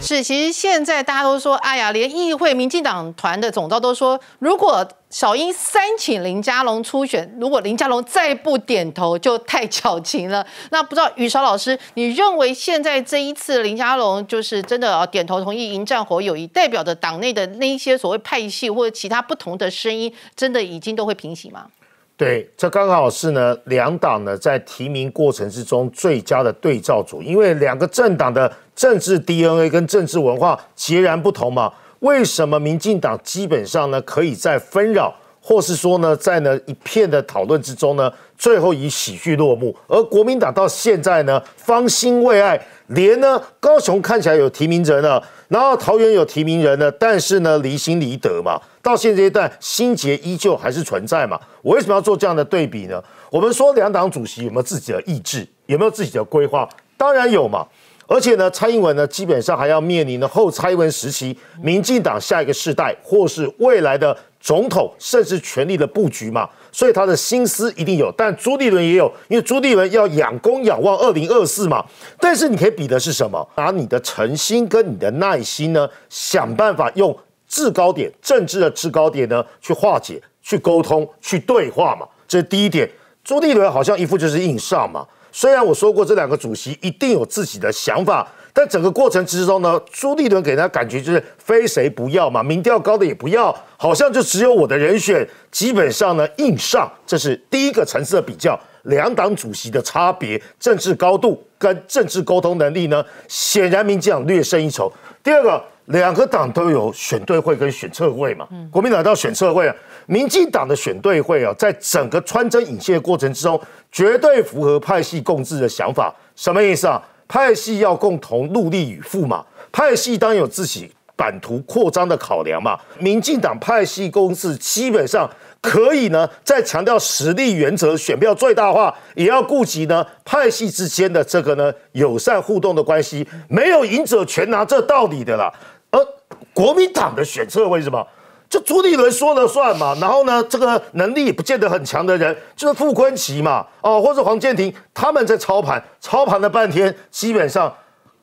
是，其实现在大家都说，哎呀，连议会民进党团的总召都说，如果小英三请林佳龙出选，如果林佳龙再不点头，就太矫情了。那不知道雨韶老师，你认为现在这一次林佳龙就是真的啊点头同意迎战火友谊，代表的党内的那一些所谓派系或者其他不同的声音，真的已经都会平息吗？对，这刚好是呢两党呢在提名过程之中最佳的对照组，因为两个政党的。政治 DNA 跟政治文化截然不同嘛？为什么民进党基本上呢可以在纷扰或是说呢在呢一片的讨论之中呢，最后以喜剧落幕？而国民党到现在呢方兴未艾，连呢高雄看起来有提名人了，然后桃园有提名人呢，但是呢离心离德嘛，到现在段心结依旧还是存在嘛？我为什么要做这样的对比呢？我们说两党主席有没有自己的意志，有没有自己的规划？当然有嘛。而且呢，蔡英文呢，基本上还要面临呢后蔡英文时期，民进党下一个世代，或是未来的总统，甚至权力的布局嘛，所以他的心思一定有。但朱立伦也有，因为朱立伦要仰功仰望二零二四嘛。但是你可以比的是什么？拿你的诚心跟你的耐心呢，想办法用制高点政治的制高点呢，去化解、去沟通、去对话嘛。这是第一点。朱立伦好像一副就是硬上嘛。虽然我说过这两个主席一定有自己的想法，但整个过程之中呢，朱立伦给人家感觉就是非谁不要嘛，民调高的也不要，好像就只有我的人选，基本上呢硬上。这是第一个层次的比较，两党主席的差别，政治高度跟政治沟通能力呢，显然民进党略胜一筹。第二个。两个党都有选对会跟选策会嘛，国民党到选策会啊，民进党的选对会啊，在整个穿针引线的过程之中，绝对符合派系共治的想法，什么意思啊？派系要共同努力与富嘛，派系当然有自己版图扩张的考量嘛，民进党派系共治基本上。可以呢，在强调实力原则、选票最大化，也要顾及呢派系之间的这个呢友善互动的关系，没有赢者全拿这道理的啦。而国民党的选策为什么就朱立伦说了算嘛？然后呢，这个能力也不见得很强的人，就是傅昆奇嘛，哦，或者黄建庭他们在操盘，操盘了半天，基本上。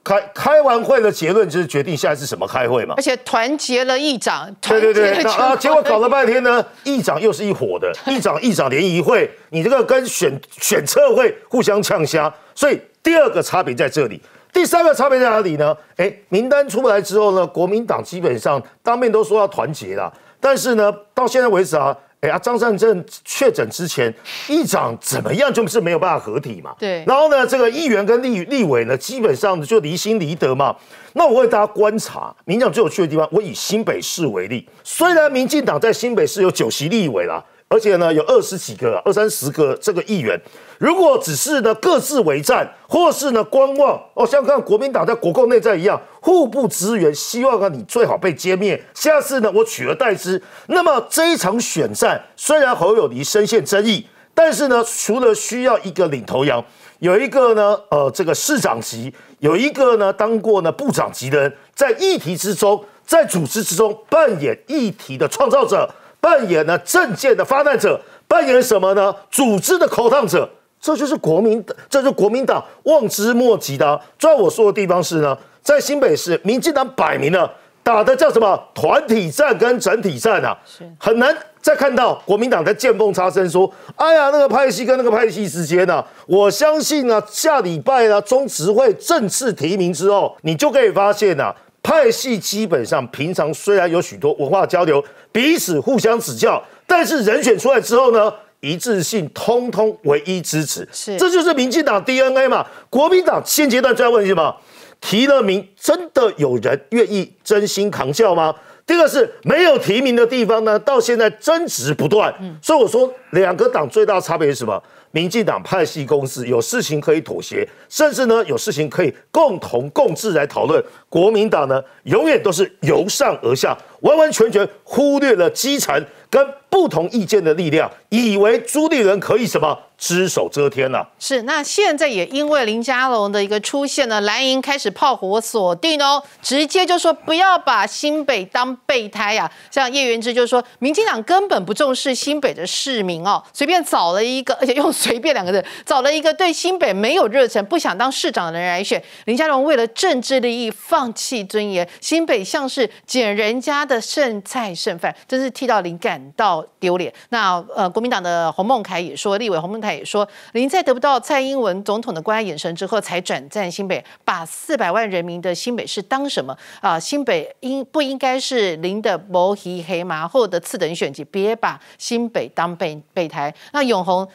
开开完会的结论就是决定下一次怎么开会嘛，而且团结了议长，对对对，啊，结果搞了半天呢，议长又是一伙的，议长议长联谊会，你这个跟选选策会互相呛瞎，所以第二个差别在这里，第三个差别在哪里呢？哎，名单出来之后呢，国民党基本上当面都说要团结了，但是呢，到现在为止啊。哎呀，张善政确诊之前，议长怎么样就是没有办法合体嘛。对，然后呢，这个议员跟立立委呢，基本上就离心离德嘛。那我为大家观察，民进党最有趣的地方，我以新北市为例，虽然民进党在新北市有九席立委啦。而且呢，有二十几个、二三十个这个议员，如果只是呢各自为战，或是呢观望，哦，像看国民党在国共内战一样，互不支援，希望啊你最好被歼灭，下次呢我取而代之。那么这一场选战，虽然侯友谊深陷争议，但是呢，除了需要一个领头羊，有一个呢，呃，这个市长级，有一个呢当过呢部长级的人，在议题之中，在组织之中扮演议题的创造者。扮演了政界的发难者，扮演什么呢？组织的口烫者，这就是国民，这是国民党望之莫及的。最我说的地方是呢，在新北市，民进党摆明了打的叫什么团体战跟整体战啊，很难再看到国民党在见缝插针说，哎呀，那个派系跟那个派系之间呢。我相信呢，下礼拜呢，中执会正式提名之后，你就可以发现呐。派系基本上平常虽然有许多文化交流，彼此互相指教，但是人选出来之后呢，一致性通通唯一支持，是这就是民进党 DNA 嘛。国民党现阶段最要问题什么？提了名真的有人愿意真心扛教吗？第二个是没有提名的地方呢，到现在争执不断。所以我说两个党最大差别是什么？民进党派系公司有事情可以妥协，甚至呢有事情可以共同共治来讨论。国民党呢永远都是由上而下，完完全全忽略了基层跟不同意见的力量，以为朱立伦可以什么？只手遮天呐，是那现在也因为林佳龙的一个出现呢，蓝营开始炮火锁定哦，直接就说不要把新北当备胎呀。像叶源之就说，民进党根本不重视新北的市民哦，随便找了一个，而 且用随便两个字，找了一个对新北没有热忱、不想当市长的人来选。林佳龙为了政治利益放弃尊严，新北像是捡人家的剩菜剩饭，真是替到林感到丢脸。那呃，国民党的洪孟凯也说，立委洪孟凯。也说，林在得不到蔡英文总统的关爱眼神之后，才转战新北，把四百万人民的新北市当什么啊？新北应不应该是林的毛希黑麻，或者次等选举？别把新北当备备胎。那永宏，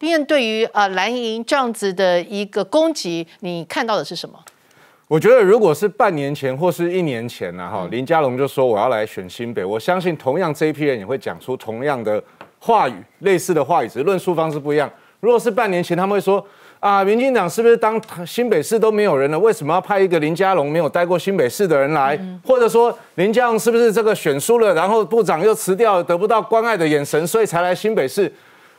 面对于呃蓝营这样子的一个攻击，你看到的是什么？我觉得，如果是半年前或是一年前呢，哈林佳龙就说我要来选新北，我相信同样这一批人也会讲出同样的。话语类似的话语，只是论述方式不一样。如果是半年前，他们会说：“啊，民进党是不是当新北市都没有人了？为什么要派一个林佳龙没有待过新北市的人来？”或者说林佳龙是不是这个选输了，然后部长又辞掉，得不到关爱的眼神，所以才来新北市？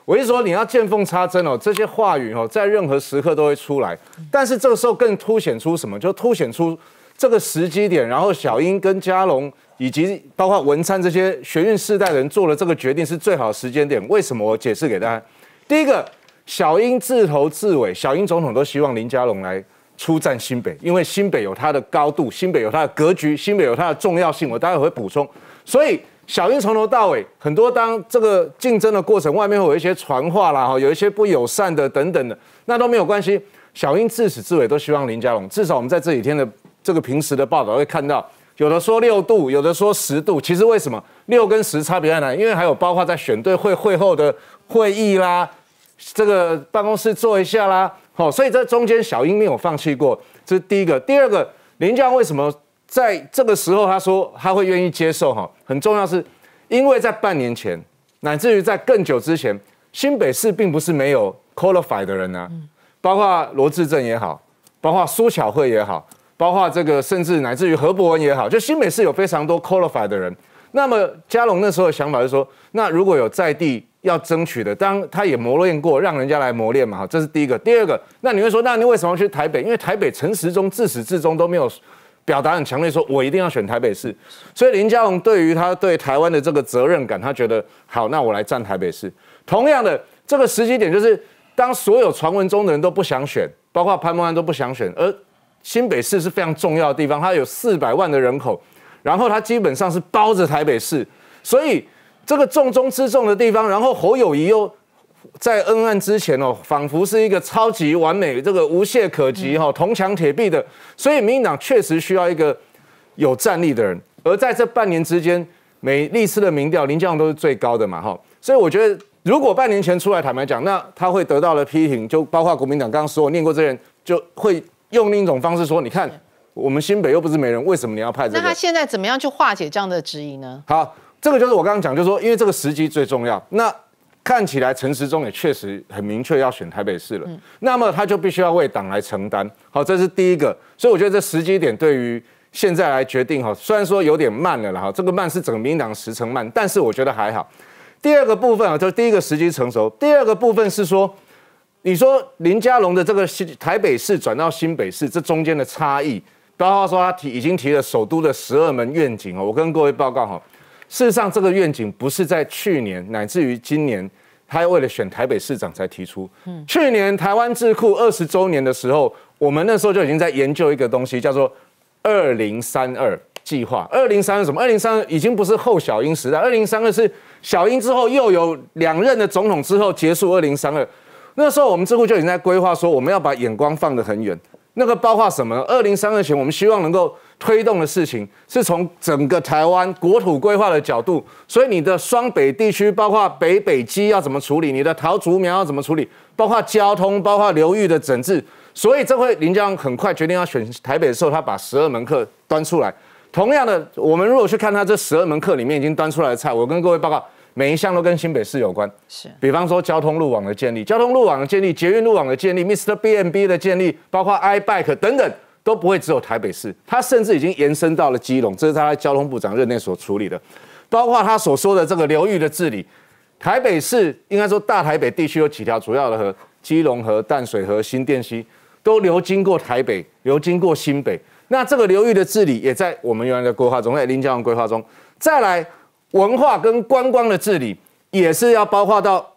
我是说，你要见缝插针哦，这些话语哦，在任何时刻都会出来。但是这个时候更凸显出什么？就凸显出。这个时机点，然后小英跟嘉龙以及包括文灿这些学运四代的人做了这个决定，是最好的时间点。为什么？我解释给大家。第一个，小英自头至尾，小英总统都希望林嘉龙来出战新北，因为新北有它的高度，新北有它的格局，新北有它的重要性。我待会会补充。所以小英从头到尾，很多当这个竞争的过程，外面会有一些传话啦，哈，有一些不友善的等等的，那都没有关系。小英自始至尾都希望林嘉龙，至少我们在这几天的。这个平时的报道会看到，有的说六度，有的说十度。其实为什么六跟十差别在哪？因为还有包括在选对会会后的会议啦，这个办公室坐一下啦，好，所以这中间小英没有放弃过，这是第一个。第二个，林将为什么在这个时候他说他会愿意接受？哈，很重要是，因为在半年前，乃至于在更久之前，新北市并不是没有 q u a l i f y 的人呢，包括罗志正也好，包括苏巧慧也好。包括这个，甚至乃至于何伯文也好，就新北市有非常多 qualified 的人。那么，嘉龙那时候的想法就是说，那如果有在地要争取的，当他也磨练过，让人家来磨练嘛。好，这是第一个。第二个，那你会说，那你为什么去台北？因为台北陈时中自始至终都没有表达很强烈，说我一定要选台北市。所以林嘉龙对于他对台湾的这个责任感，他觉得好，那我来站台北市。同样的，这个时机点就是，当所有传闻中的人都不想选，包括潘孟安都不想选，而。新北市是非常重要的地方，它有四百万的人口，然后它基本上是包着台北市，所以这个重中之重的地方，然后侯友谊又在恩案之前哦，仿佛是一个超级完美、这个无懈可击、哈，铜墙铁壁的，所以民进党确实需要一个有战力的人。而在这半年之间，每历次的民调，林佳龙都是最高的嘛，哈，所以我觉得如果半年前出来，坦白讲，那他会得到了批评，就包括国民党刚刚说，念过这人，就会。用另一种方式说，你看我们新北又不是没人，为什么你要派这个？那他现在怎么样去化解这样的质疑呢？好，这个就是我刚刚讲，就是说，因为这个时机最重要。那看起来陈时中也确实很明确要选台北市了，那么他就必须要为党来承担。好，这是第一个。所以我觉得这时机点对于现在来决定哈，虽然说有点慢了了哈，这个慢是整个民党时程慢，但是我觉得还好。第二个部分啊，就第一个时机成熟，第二个部分是说。你说林佳龙的这个新台北市转到新北市，这中间的差异，刚刚说他提已经提了首都的十二门愿景哦。我跟各位报告哈，事实上这个愿景不是在去年乃至于今年，他为了选台北市长才提出。嗯，去年台湾智库二十周年的时候，我们那时候就已经在研究一个东西，叫做二零三二计划。二零三二什么？二零三二已经不是后小英时代，二零三二是小英之后又有两任的总统之后结束。二零三二。那时候我们智库就已经在规划说，我们要把眼光放得很远，那个包括什么？二零三二前，我们希望能够推动的事情，是从整个台湾国土规划的角度。所以你的双北地区，包括北北基要怎么处理，你的桃竹苗要怎么处理，包括交通，包括流域的整治。所以这会林江很快决定要选台北的时候，他把十二门课端出来。同样的，我们如果去看他这十二门课里面已经端出来的菜，我跟各位报告。每一项都跟新北市有关，是，比方说交通路网的建立、交通路网的建立、捷运路网的建立、Mr. BMB 的建立，包括 iBike 等等，都不会只有台北市，它甚至已经延伸到了基隆，这是他在交通部长任内所处理的，包括他所说的这个流域的治理。台北市应该说大台北地区有几条主要的河，基隆河、淡水河、新店溪，都流经过台北，流经过新北，那这个流域的治理也在我们原来的规划中，在林佳龙规划中，再来。文化跟观光的治理也是要包括到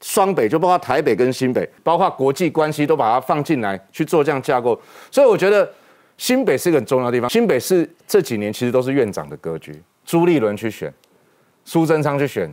双北，就包括台北跟新北，包括国际关系都把它放进来去做这样架构。所以我觉得新北是一个很重要地方。新北是这几年其实都是院长的格局，朱立伦去选，苏贞昌去选，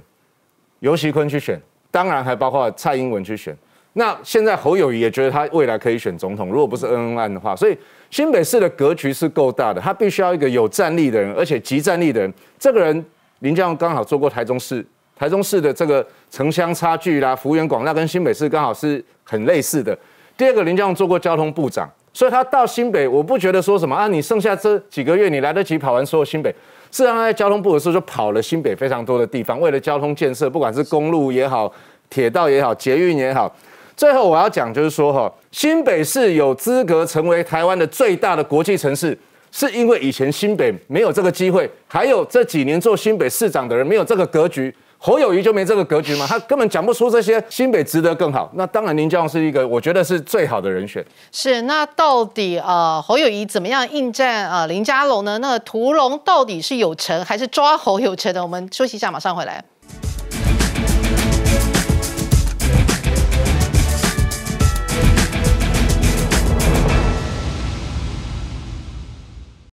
尤熙坤去选，当然还包括蔡英文去选。那现在侯友谊也觉得他未来可以选总统，如果不是恩恩案的话。所以新北市的格局是够大的，他必须要一个有战力的人，而且集战力的人，这个人。林江刚好做过台中市，台中市的这个城乡差距啦、幅员广大跟新北市刚好是很类似的。第二个，林江做过交通部长，所以他到新北，我不觉得说什么啊，你剩下这几个月你来得及跑完所有新北。让他在交通部的时候就跑了新北非常多的地方，为了交通建设，不管是公路也好、铁道也好、捷运也好。最后我要讲就是说，哈，新北市有资格成为台湾的最大的国际城市。是因为以前新北没有这个机会，还有这几年做新北市长的人没有这个格局，侯友谊就没这个格局嘛？他根本讲不出这些新北值得更好。那当然林佳龙是一个，我觉得是最好的人选。是，那到底呃侯友谊怎么样应战啊林佳龙呢？那屠龙到底是有成还是抓侯有成的？我们休息一下，马上回来。